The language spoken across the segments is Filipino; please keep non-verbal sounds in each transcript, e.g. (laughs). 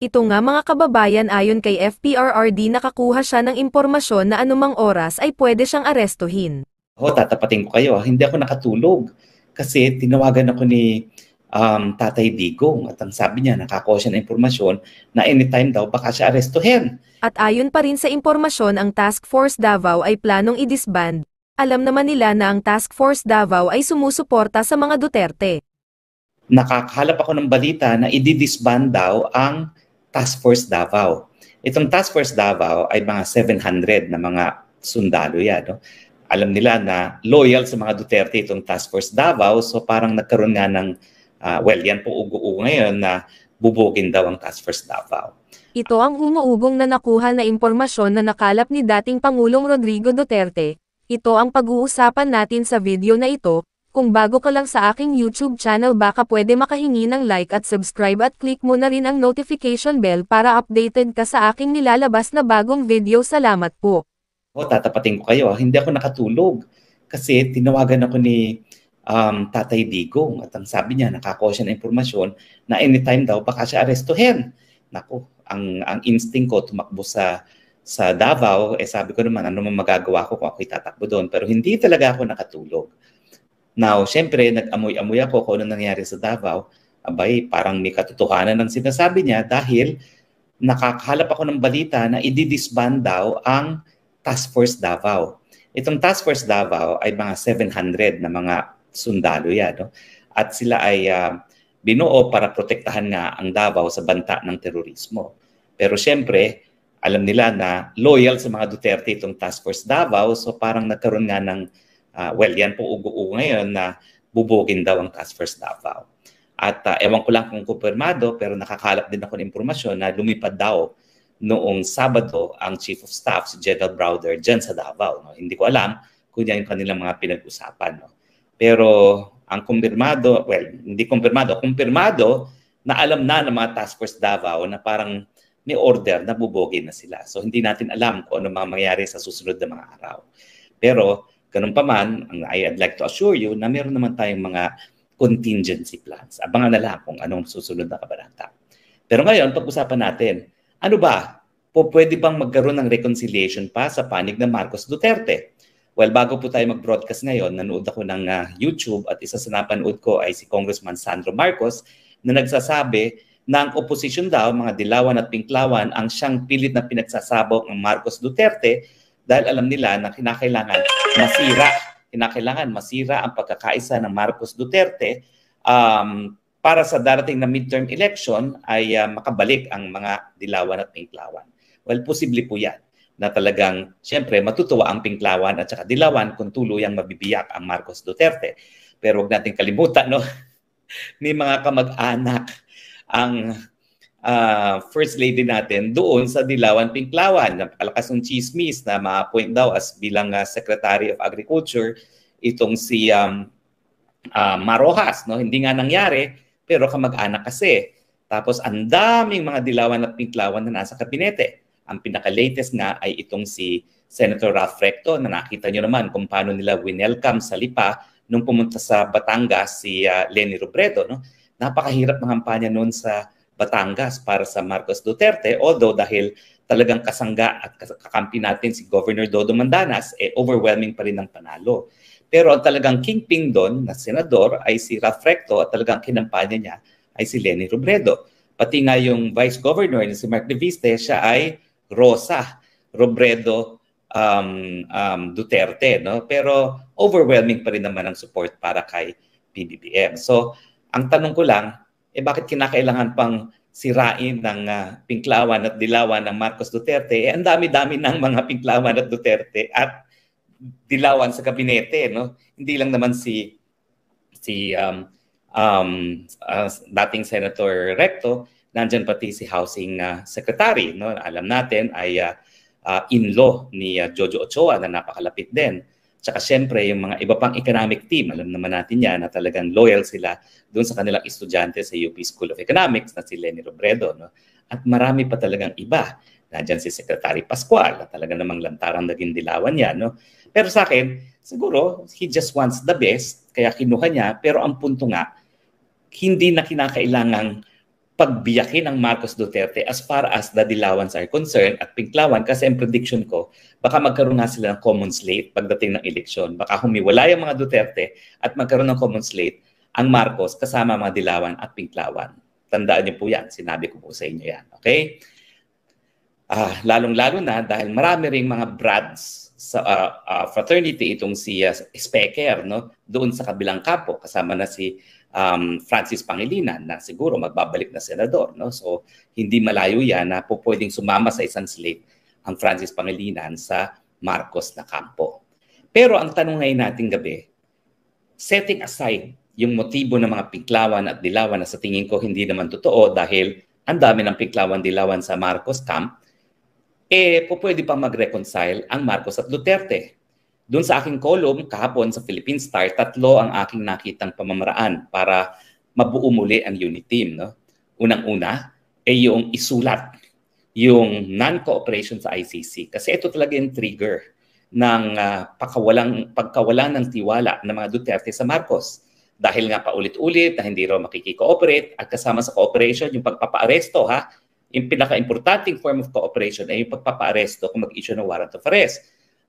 Ito nga mga kababayan ayon kay FPRRD nakakuha siya ng impormasyon na anumang oras ay pwede siyang arestuhin. Ho, tatapatin ko kayo. Ah. Hindi ako nakatulog kasi tinawagan ako ni um, Tatay Digong at ang sabi niya nakakuha siya ng impormasyon na anytime daw baka siya arestuhin. At ayon pa rin sa impormasyon ang Task Force Davao ay planong i-disband. Alam naman nila na ang Task Force Davao ay sumusuporta sa mga Duterte. Nakakahalap ako ng balita na i-disband daw ang Task Force Davao. Itong Task Force Davao ay mga 700 na mga sundalo yan. No? Alam nila na loyal sa mga Duterte itong Task Force Davao, so parang nagkaroon nga ng, uh, well, yan po ugo-ugo ngayon na bubukin daw ang Task Force Davao. Ito ang umuugong na nakuha na impormasyon na nakalap ni dating Pangulong Rodrigo Duterte. Ito ang pag-uusapan natin sa video na ito, kung bago ka lang sa aking YouTube channel baka pwede makahingi ng like at subscribe at click mo na rin ang notification bell para updated ka sa aking nilalabas na bagong video. Salamat po. O, tatapating ko kayo. Hindi ako nakatulog kasi tinawagan ako ni um, Tatay Digong at ang sabi niya nakakuha siya ng impormasyon na anytime daw baka siya arestuhin. Nako, ang, ang instinct ko tumakbo sa sa Davao, eh sabi ko naman, ano man magagawa ko kung ako'y tatakbo doon. Pero hindi talaga ako nakatulog. Now, syempre, nag-amoy-amoy ako kung ano nangyari sa Davao. Abay, parang may katotohanan ang sinasabi niya dahil nakakahalap ako ng balita na i-disband daw ang Task Force Davao. Itong Task Force Davao ay mga 700 na mga sundalo yan. No? At sila ay uh, binuo para protektahan nga ang Davao sa banta ng terorismo. Pero syempre, alam nila na loyal sa mga Duterte itong Task Force Davao so parang nagkaroon nga ng Uh, well, yan po ugo-ugo ngayon na bubukin daw ang Task Force Davao. At uh, ewan ko lang kung kumpirmado pero nakakalap din ako ng impormasyon na lumipad daw noong Sabado ang Chief of Staff, si General Browder, dyan sa Davao. No? Hindi ko alam kung yan yung kanilang mga pinag-usapan. No? Pero ang kumpirmado, well, hindi kumpirmado, kumpirmado na alam na ng mga task force Davao na parang may order na bubogin na sila. So hindi natin alam kung ano mga mangyayari sa susunod na mga araw. Pero Ganun pa man, I'd like to assure you na meron naman tayong mga contingency plans. Abangan na lang kung anong susunod na kabanata. Pero ngayon, pag-usapan natin, ano ba? Po pwede bang magkaroon ng reconciliation pa sa panig ng Marcos Duterte? Well, bago po tayo mag-broadcast ngayon, nanood ako ng uh, YouTube at isa sa napanood ko ay si Congressman Sandro Marcos na nagsasabi na ang opposition daw, mga dilawan at pinklawan, ang siyang pilit na pinagsasabog ng Marcos Duterte dahil alam nila na kinakailangan masira, kinakailangan masira ang pagkakaisa ng Marcos Duterte um, para sa darating na midterm election ay uh, makabalik ang mga dilawan at pinklawan. Well, posible po yan na talagang siyempre matutuwa ang Pinklawan at saka Dilawan kung tuluyang mabibiyak ang Marcos Duterte. Pero huwag natin kalimutan, no? (laughs) may mga kamag-anak ang uh, First Lady natin doon sa Dilawan, Pinklawan. Napakalakas ng chismis na ma-appoint daw as bilang uh, Secretary of Agriculture itong si um, uh, Marojas. No? Hindi nga nangyari, pero kamag-anak kasi. Tapos ang daming mga Dilawan at Pinklawan na nasa kabinete. Ang pinaka-latest nga ay itong si Senator Ralph Recto na nakita nyo naman kung paano nila winelcome sa lipa nung pumunta sa Batangas si uh, Lenny Robredo. No? Napakahirap ng kampanya noon sa Batangas para sa Marcos Duterte. Although dahil talagang kasangga at kakampi natin si Governor Dodo Mandanas, eh, overwhelming pa rin ang panalo. Pero ang talagang kingpin doon na senador ay si Ralph Recto at talagang kinampanya niya ay si Lenny Robredo. Pati nga yung vice governor na si Mark Deviste, siya ay Rosa Robredo um, um, Duterte. No? Pero overwhelming pa rin naman ang support para kay PBBM. So ang tanong ko lang, eh bakit kinakailangan pang sirain ng uh, pinklawan at dilawan ng Marcos Duterte? Eh ang dami-dami ng mga pinklawan at Duterte at dilawan sa kabinete, no? Hindi lang naman si si um, um, uh, dating Senator Recto, nandyan pati si Housing uh, Secretary, no? Alam natin ay uh, uh, in-law ni uh, Jojo Ochoa na napakalapit din. Tsaka siyempre, yung mga iba pang economic team, alam naman natin yan na talagang loyal sila doon sa kanilang estudyante sa UP School of Economics na si Lenny Robredo. No? At marami pa talagang iba. Nandiyan si Secretary Pascual na talagang namang lantarang naging dilawan yan. No? Pero sa akin, siguro, he just wants the best, kaya kinuha niya. Pero ang punto nga, hindi na kinakailangang pagbiyakin ng Marcos Duterte as far as the Dilawans are concerned at Pinklawan kasi ang prediction ko, baka magkaroon nga sila ng common slate pagdating ng eleksyon. Baka humiwalay ang mga Duterte at magkaroon ng common slate ang Marcos kasama mga Dilawan at Pinklawan. Tandaan niyo po yan. Sinabi ko po sa inyo yan. Okay? Uh, Lalong-lalo na dahil marami ring mga brads sa uh, uh, fraternity itong si uh, Specker no doon sa kabilang kapo kasama na si um, Francis Pangilinan na siguro magbabalik na senador. No? So hindi malayo yan na po pwedeng sumama sa isang slate ang Francis Pangilinan sa Marcos na kampo. Pero ang tanong ngayon natin gabi, setting aside yung motibo ng mga piklawan at dilawan na sa tingin ko hindi naman totoo dahil ang dami ng piklawan-dilawan sa Marcos camp, eh po pwede pa mag-reconcile ang Marcos at Duterte. Doon sa aking column, kahapon sa Philippine Star, tatlo ang aking nakitang pamamaraan para mabuo muli ang unit team. No? Unang-una, ay yung isulat yung non-cooperation sa ICC. Kasi ito talaga yung trigger ng uh, pakawalang, pagkawalan ng tiwala ng mga Duterte sa Marcos. Dahil nga paulit-ulit na hindi raw makikikooperate at kasama sa cooperation yung pagpapaaresto ha, yung pinaka-importanting form of cooperation ay yung pagpapaaresto kung mag-issue ng warrant of arrest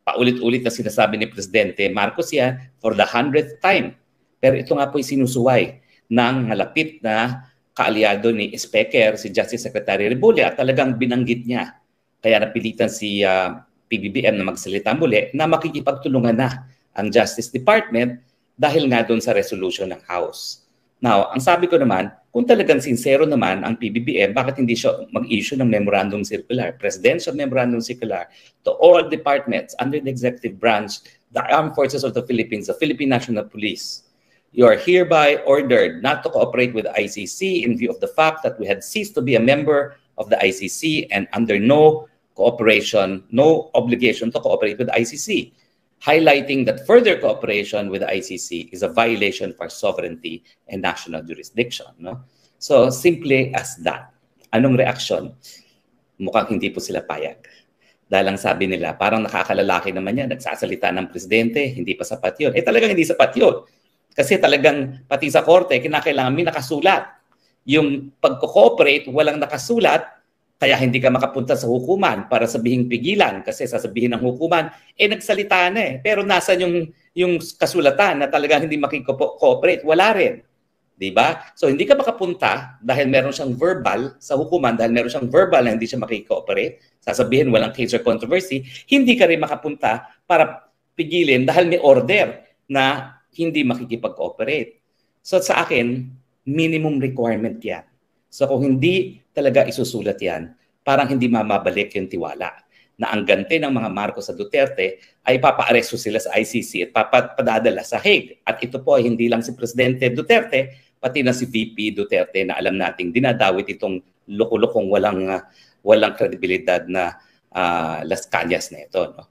paulit-ulit na sinasabi ni Presidente Marcos yan for the hundredth time. Pero ito nga po ay sinusuway ng malapit na kaalyado ni Speaker, si Justice Secretary Rebule at talagang binanggit niya. Kaya napilitan si uh, ah, PBBM na magsalita muli na makikipagtulungan na ang Justice Department dahil nga doon sa resolution ng House. Now, ang sabi ko naman, kung talagang sincero naman ang PBBM, bakit hindi siya mag-issue ng memorandum circular, presidential memorandum circular to all departments under the executive branch, the armed forces of the Philippines, the Philippine National Police. You are hereby ordered not to cooperate with the ICC in view of the fact that we had ceased to be a member of the ICC and under no cooperation, no obligation to cooperate with the ICC highlighting that further cooperation with the ICC is a violation for sovereignty and national jurisdiction. No? So, simply as that. Anong reaksyon? Mukhang hindi po sila payag. Dahil ang sabi nila, parang nakakalalaki naman yan, nagsasalita ng presidente, hindi pa sapat yun. Eh talagang hindi sapat yun. Kasi talagang pati sa korte, kinakailangan may nakasulat. Yung pagko-cooperate, walang nakasulat, kaya hindi ka makapunta sa hukuman para sabihin pigilan kasi sasabihin ng hukuman, eh nagsalita na eh. Pero nasa yung, yung kasulatan na talaga hindi makikooperate? Wala rin. 'di ba? So hindi ka makapunta dahil meron siyang verbal sa hukuman dahil meron siyang verbal na hindi siya makikooperate. Sasabihin walang case or controversy, hindi ka rin makapunta para pigilin dahil may order na hindi makikipag-cooperate. So sa akin, minimum requirement 'yan. So kung hindi talaga isusulat yan, parang hindi mamabalik yung tiwala na ang ganti ng mga Marcos sa Duterte ay papaaresto sila sa ICC at papadadala sa Hague. At ito po ay hindi lang si Presidente Duterte, pati na si VP Duterte na alam nating dinadawit itong loko-lokong walang, ah, walang kredibilidad na uh, Las Cañas na ito. No?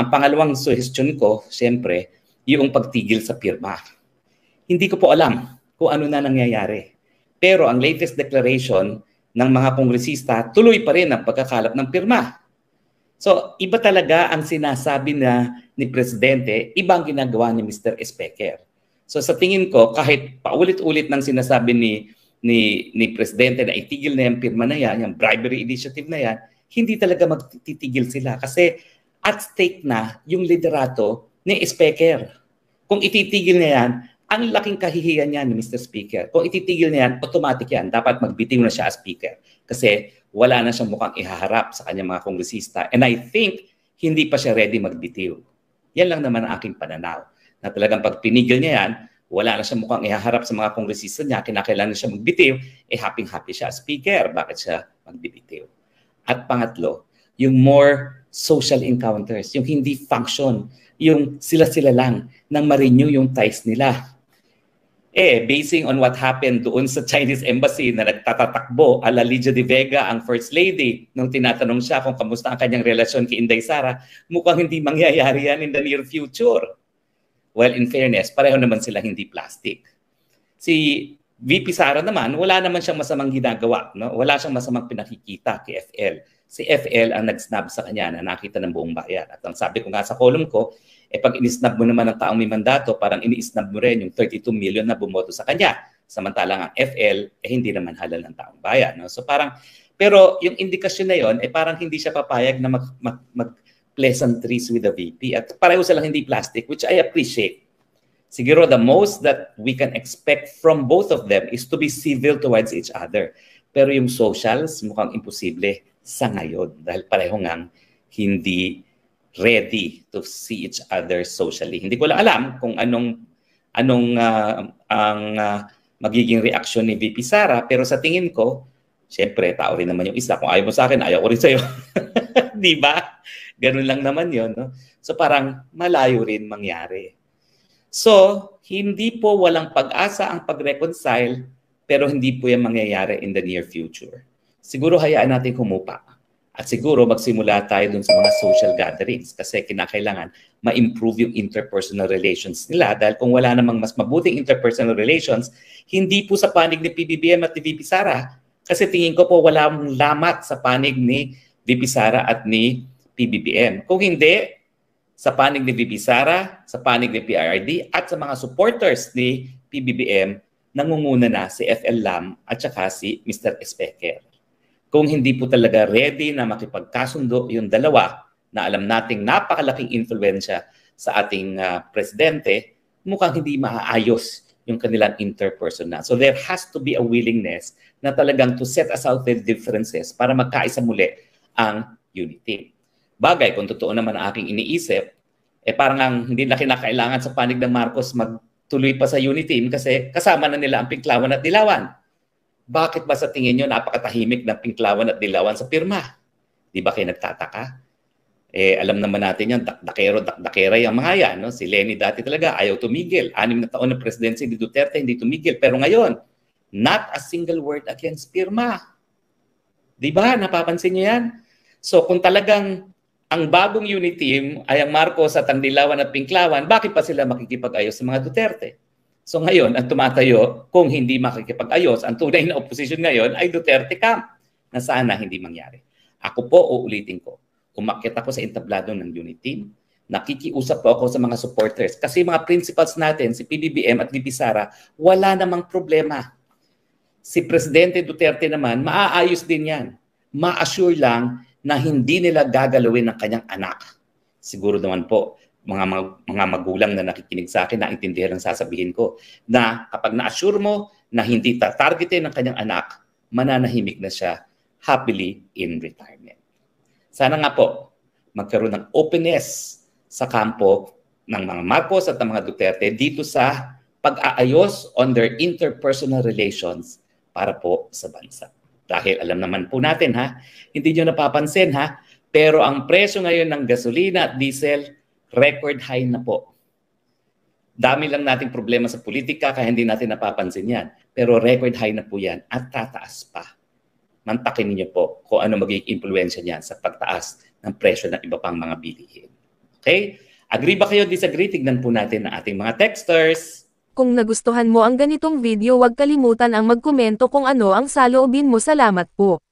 Ang pangalawang suggestion ko, siyempre, yung pagtigil sa pirma. Hindi ko po alam kung ano na nangyayari. Pero ang latest declaration ng mga kongresista, tuloy pa rin ang pagkakalap ng pirma. So, iba talaga ang sinasabi na ni Presidente, iba ang ginagawa ni Mr. Speaker. So sa tingin ko, kahit paulit-ulit ng sinasabi ni ni ni presidente na itigil na yung pirma na yan, yung bribery initiative na yan, hindi talaga magtitigil sila kasi at stake na yung liderato ni Speaker. Kung ititigil na yan, ang laking kahihiyan niya ni Mr. Speaker. Kung ititigil niya yan, automatic yan. Dapat magbitiw na siya as Speaker. Kasi wala na siyang mukhang ihaharap sa kanyang mga kongresista. And I think hindi pa siya ready magbitiw. Yan lang naman ang aking pananaw. Na talagang pag pinigil niya yan, wala na siyang mukhang ihaharap sa mga kongresista niya, kinakailangan siya magbitiw, eh happy-happy siya as Speaker. Bakit siya magbibitiw? At pangatlo, yung more social encounters, yung hindi function, yung sila-sila lang nang ma-renew yung ties nila eh, basing on what happened doon sa Chinese Embassy na nagtatatakbo ala Lidia de Vega, ang First Lady, nung tinatanong siya kung kamusta ang kanyang relasyon kay Inday Sara, mukhang hindi mangyayari yan in the near future. Well, in fairness, pareho naman sila hindi plastic. Si VP Sara naman, wala naman siyang masamang ginagawa. No? Wala siyang masamang pinakikita kay FL si FL ang nag-snub sa kanya na nakita ng buong bayan. At ang sabi ko nga sa column ko, eh pag inisnab mo naman ng taong may mandato, parang iniisnab mo rin yung 32 million na bumoto sa kanya. Samantalang ang FL, eh hindi naman halal ng taong bayan. No? So parang, pero yung indikasyon na yon, eh parang hindi siya papayag na mag, mag, mag pleasantries with the VP. At pareho silang hindi plastic, which I appreciate. Siguro the most that we can expect from both of them is to be civil towards each other. Pero yung socials, mukhang imposible sa ngayon dahil pareho ngang hindi ready to see each other socially. Hindi ko lang alam kung anong anong uh, ang uh, magiging reaksyon ni VP Sara pero sa tingin ko syempre tao rin naman yung isa kung ayaw mo sa akin ayaw ko rin sa iyo. (laughs) 'Di ba? Ganun lang naman 'yon, no? So parang malayo rin mangyari. So, hindi po walang pag-asa ang pag-reconcile pero hindi po yan mangyayari in the near future siguro hayaan natin humupa. At siguro magsimula tayo dun sa mga social gatherings kasi kinakailangan ma-improve yung interpersonal relations nila dahil kung wala namang mas mabuting interpersonal relations, hindi po sa panig ni PBBM at ni VP Sara kasi tingin ko po walang lamat sa panig ni VP Sara at ni PBBM. Kung hindi, sa panig ni VP Sara, sa panig ni PRD at sa mga supporters ni PBBM, nangunguna na si FL Lam at saka si Mr. Specker kung hindi po talaga ready na makipagkasundo yung dalawa na alam nating napakalaking influensya sa ating uh, presidente, mukhang hindi maaayos yung kanilang interpersonal. So there has to be a willingness na talagang to set aside their differences para magkaisa muli ang unity. Bagay, kung totoo naman ang aking iniisip, eh parang ang hindi na kinakailangan sa panig ng Marcos magtuloy pa sa unity team kasi kasama na nila ang Pinklawan at Dilawan bakit ba sa tingin nyo napakatahimik ng Pinklawan at Dilawan sa pirma? Di ba kayo nagtataka? Eh, alam naman natin yan, dakdakero, dakdakera yung mga yan. No? Si Lenny dati talaga, ayaw tumigil. Anim na taon ng presidency ni Duterte, hindi tumigil. Pero ngayon, not a single word against pirma. Di ba? Napapansin niyo yan? So kung talagang ang bagong unity team ay ang Marcos at ang Dilawan at Pinklawan, bakit pa sila makikipag-ayos sa mga Duterte? So ngayon, ang tumatayo, kung hindi makikipag-ayos, ang tunay na opposition ngayon ay Duterte camp na sana hindi mangyari. Ako po, uulitin ko, umakyat ako sa entablado ng unit team, nakikiusap po ako sa mga supporters. Kasi mga principals natin, si PBBM at Dipisara, wala namang problema. Si Presidente Duterte naman, maaayos din yan. Ma-assure lang na hindi nila gagalawin ng kanyang anak. Siguro naman po, mga, mga, magulang na nakikinig sa akin, naintindihan ang sasabihin ko, na kapag na-assure mo na hindi tatargetin ng kanyang anak, mananahimik na siya happily in retirement. Sana nga po, magkaroon ng openness sa kampo ng mga Marcos at ng mga Duterte dito sa pag-aayos on their interpersonal relations para po sa bansa. Dahil alam naman po natin ha, hindi nyo napapansin ha, pero ang presyo ngayon ng gasolina at diesel record high na po. Dami lang nating problema sa politika kaya hindi natin napapansin yan. Pero record high na po yan at tataas pa. Mantakin niyo po kung ano magiging impluensya niyan sa pagtaas ng presyo ng iba pang mga bilihin. Okay? Agree ba kayo? Disagree? Tignan po natin ang ating mga texters. Kung nagustuhan mo ang ganitong video huwag kalimutan ang magkomento kung ano ang saloobin mo. Salamat po.